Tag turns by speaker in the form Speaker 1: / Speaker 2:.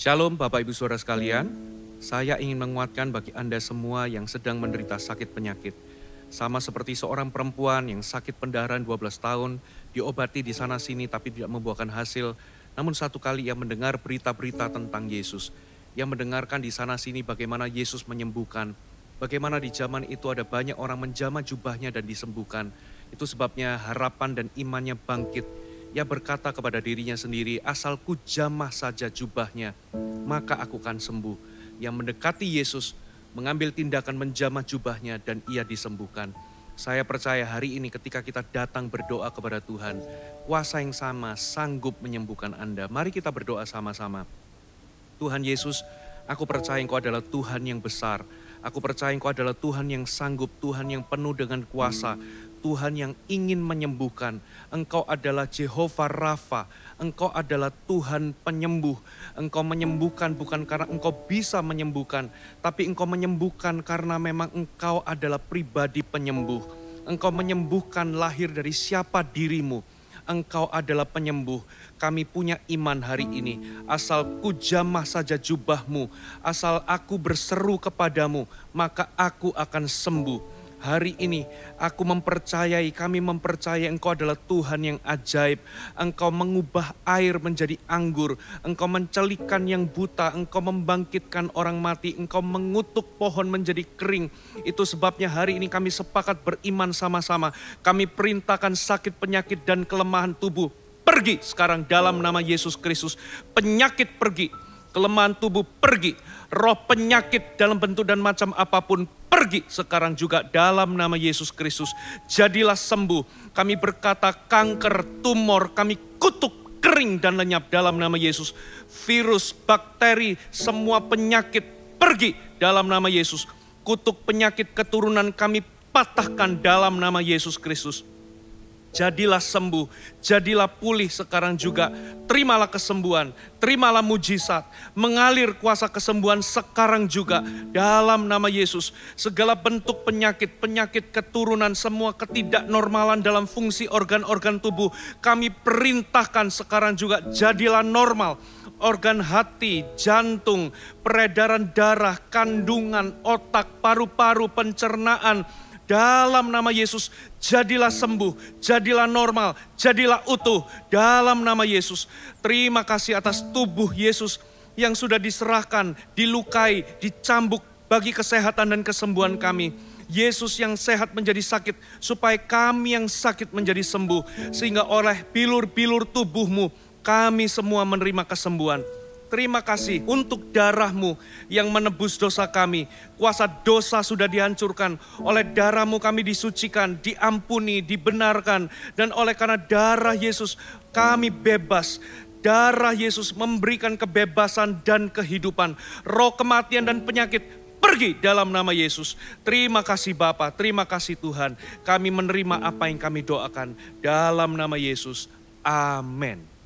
Speaker 1: Shalom Bapak Ibu Saudara sekalian, saya ingin menguatkan bagi Anda semua yang sedang menderita sakit penyakit. Sama seperti seorang perempuan yang sakit pendarahan 12 tahun, diobati di sana sini tapi tidak membuahkan hasil, namun satu kali ia mendengar berita-berita tentang Yesus. Ia mendengarkan di sana sini bagaimana Yesus menyembuhkan, bagaimana di zaman itu ada banyak orang menjamah jubahnya dan disembuhkan. Itu sebabnya harapan dan imannya bangkit ia berkata kepada dirinya sendiri, asalku jamah saja jubahnya, maka aku akan sembuh. Yang mendekati Yesus mengambil tindakan menjamah jubahnya dan ia disembuhkan. Saya percaya hari ini ketika kita datang berdoa kepada Tuhan, kuasa yang sama sanggup menyembuhkan Anda. Mari kita berdoa sama-sama. Tuhan Yesus, aku percaya Engkau adalah Tuhan yang besar. Aku percaya Engkau adalah Tuhan yang sanggup, Tuhan yang penuh dengan kuasa, Tuhan yang ingin menyembuhkan. Engkau adalah Jehovah Rafa. Engkau adalah Tuhan penyembuh. Engkau menyembuhkan bukan karena engkau bisa menyembuhkan, tapi engkau menyembuhkan karena memang engkau adalah pribadi penyembuh. Engkau menyembuhkan lahir dari siapa dirimu. Engkau adalah penyembuh. Kami punya iman hari ini. Asal ku jamah saja jubahmu, asal aku berseru kepadamu, maka aku akan sembuh Hari ini aku mempercayai, kami mempercayai engkau adalah Tuhan yang ajaib. Engkau mengubah air menjadi anggur. Engkau mencelikan yang buta. Engkau membangkitkan orang mati. Engkau mengutuk pohon menjadi kering. Itu sebabnya hari ini kami sepakat beriman sama-sama. Kami perintahkan sakit, penyakit, dan kelemahan tubuh. Pergi sekarang dalam nama Yesus Kristus. Penyakit pergi. Kelemahan tubuh pergi. Roh penyakit dalam bentuk dan macam apapun pergi sekarang juga dalam nama Yesus Kristus. Jadilah sembuh. Kami berkata kanker, tumor, kami kutuk, kering dan lenyap dalam nama Yesus. Virus, bakteri, semua penyakit pergi dalam nama Yesus. Kutuk penyakit keturunan kami patahkan dalam nama Yesus Kristus Jadilah sembuh, jadilah pulih sekarang juga. Terimalah kesembuhan, terimalah mujizat. Mengalir kuasa kesembuhan sekarang juga dalam nama Yesus. Segala bentuk penyakit, penyakit keturunan, semua ketidaknormalan dalam fungsi organ-organ tubuh. Kami perintahkan sekarang juga jadilah normal organ hati, jantung, peredaran darah, kandungan, otak, paru-paru, pencernaan, dalam nama Yesus, jadilah sembuh, jadilah normal, jadilah utuh. Dalam nama Yesus, terima kasih atas tubuh Yesus yang sudah diserahkan, dilukai, dicambuk bagi kesehatan dan kesembuhan kami. Yesus yang sehat menjadi sakit, supaya kami yang sakit menjadi sembuh, sehingga oleh pilur-pilur tubuhmu, kami semua menerima kesembuhan. Terima kasih untuk darahmu yang menebus dosa kami. Kuasa dosa sudah dihancurkan. Oleh darahmu kami disucikan, diampuni, dibenarkan. Dan oleh karena darah Yesus kami bebas darah Yesus memberikan kebebasan dan kehidupan. Roh kematian dan penyakit pergi dalam nama Yesus. Terima kasih Bapa, terima kasih Tuhan. Kami menerima apa yang kami doakan dalam nama Yesus. Amin.